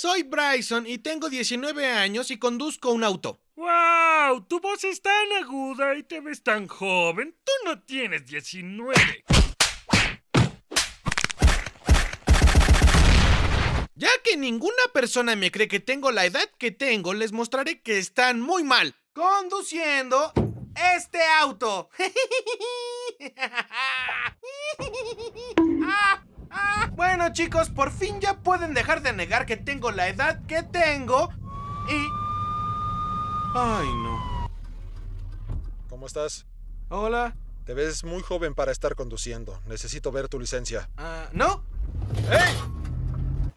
Soy Bryson y tengo 19 años y conduzco un auto. ¡Wow! Tu voz es tan aguda y te ves tan joven. Tú no tienes 19. Ya que ninguna persona me cree que tengo la edad que tengo, les mostraré que están muy mal. Conduciendo este auto. Bueno chicos, por fin ya pueden dejar de negar que tengo la edad que tengo y... Ay no. ¿Cómo estás? Hola. Te ves muy joven para estar conduciendo. Necesito ver tu licencia. Ah, ¿No? ¡Eh!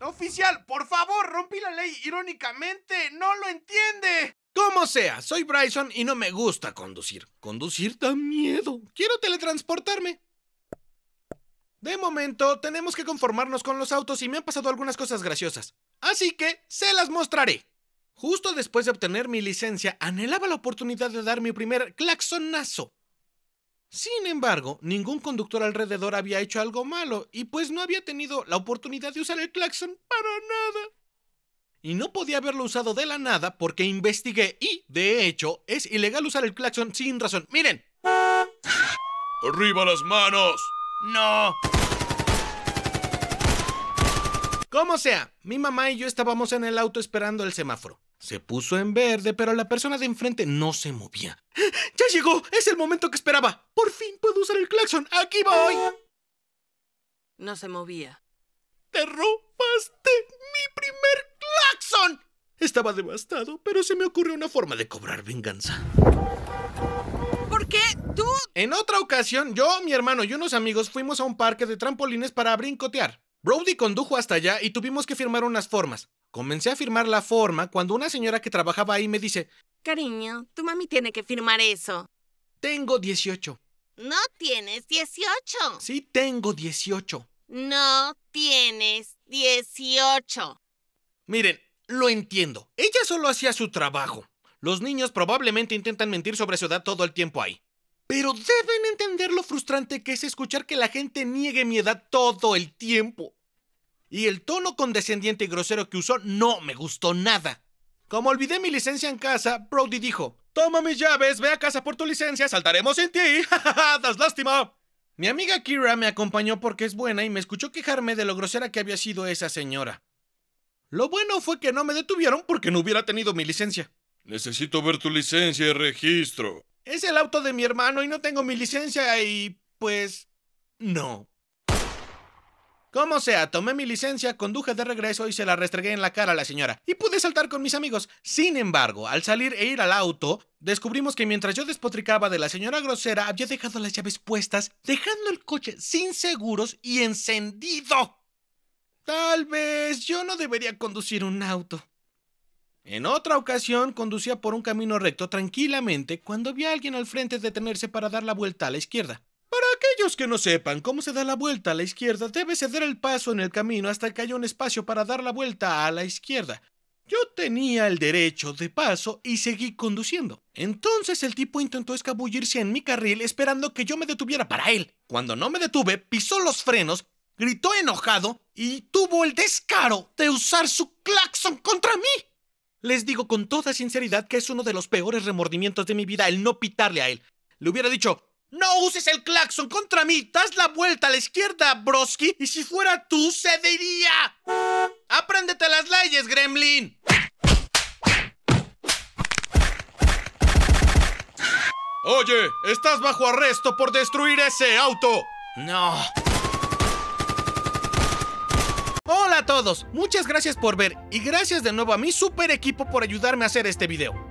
Oficial, por favor, rompí la ley irónicamente. No lo entiende. Como sea, soy Bryson y no me gusta conducir. Conducir da miedo. Quiero teletransportarme. De momento, tenemos que conformarnos con los autos y me han pasado algunas cosas graciosas. Así que, se las mostraré. Justo después de obtener mi licencia, anhelaba la oportunidad de dar mi primer claxonazo. Sin embargo, ningún conductor alrededor había hecho algo malo y pues no había tenido la oportunidad de usar el claxon para nada. Y no podía haberlo usado de la nada porque investigué y, de hecho, es ilegal usar el claxon sin razón. Miren. ¡Arriba las manos! No. Como sea, mi mamá y yo estábamos en el auto esperando el semáforo. Se puso en verde, pero la persona de enfrente no se movía. ¡Ya llegó! ¡Es el momento que esperaba! ¡Por fin puedo usar el claxon! ¡Aquí voy! No se movía. ¡Te robaste mi primer claxon! Estaba devastado, pero se me ocurrió una forma de cobrar venganza. En otra ocasión, yo, mi hermano y unos amigos fuimos a un parque de trampolines para brincotear. Brody condujo hasta allá y tuvimos que firmar unas formas. Comencé a firmar la forma cuando una señora que trabajaba ahí me dice, Cariño, tu mami tiene que firmar eso. Tengo 18. No tienes 18. Sí, tengo 18. No tienes 18. Miren, lo entiendo. Ella solo hacía su trabajo. Los niños probablemente intentan mentir sobre su edad todo el tiempo ahí. Pero deben entender lo frustrante que es escuchar que la gente niegue mi edad todo el tiempo. Y el tono condescendiente y grosero que usó no me gustó nada. Como olvidé mi licencia en casa, Brody dijo, Toma mis llaves, ve a casa por tu licencia, saltaremos sin ti. ¡Das lástima! Mi amiga Kira me acompañó porque es buena y me escuchó quejarme de lo grosera que había sido esa señora. Lo bueno fue que no me detuvieron porque no hubiera tenido mi licencia. Necesito ver tu licencia y registro es el auto de mi hermano y no tengo mi licencia y pues no. Como sea, tomé mi licencia, conduje de regreso y se la restregué en la cara a la señora. Y pude saltar con mis amigos. Sin embargo, al salir e ir al auto, descubrimos que mientras yo despotricaba de la señora grosera, había dejado las llaves puestas, dejando el coche sin seguros y encendido. Tal vez yo no debería conducir un auto. En otra ocasión conducía por un camino recto tranquilamente cuando vi a alguien al frente detenerse para dar la vuelta a la izquierda. Para aquellos que no sepan cómo se da la vuelta a la izquierda, debe ceder el paso en el camino hasta que haya un espacio para dar la vuelta a la izquierda. Yo tenía el derecho de paso y seguí conduciendo. Entonces el tipo intentó escabullirse en mi carril esperando que yo me detuviera para él. Cuando no me detuve, pisó los frenos, gritó enojado y tuvo el descaro de usar su claxon contra mí. Les digo con toda sinceridad que es uno de los peores remordimientos de mi vida el no pitarle a él. Le hubiera dicho, no uses el claxon contra mí, das la vuelta a la izquierda, Broski, y si fuera tú, cedería. Apréndete las leyes, gremlin. Oye, estás bajo arresto por destruir ese auto. No. Hola a todos, muchas gracias por ver y gracias de nuevo a mi super equipo por ayudarme a hacer este video.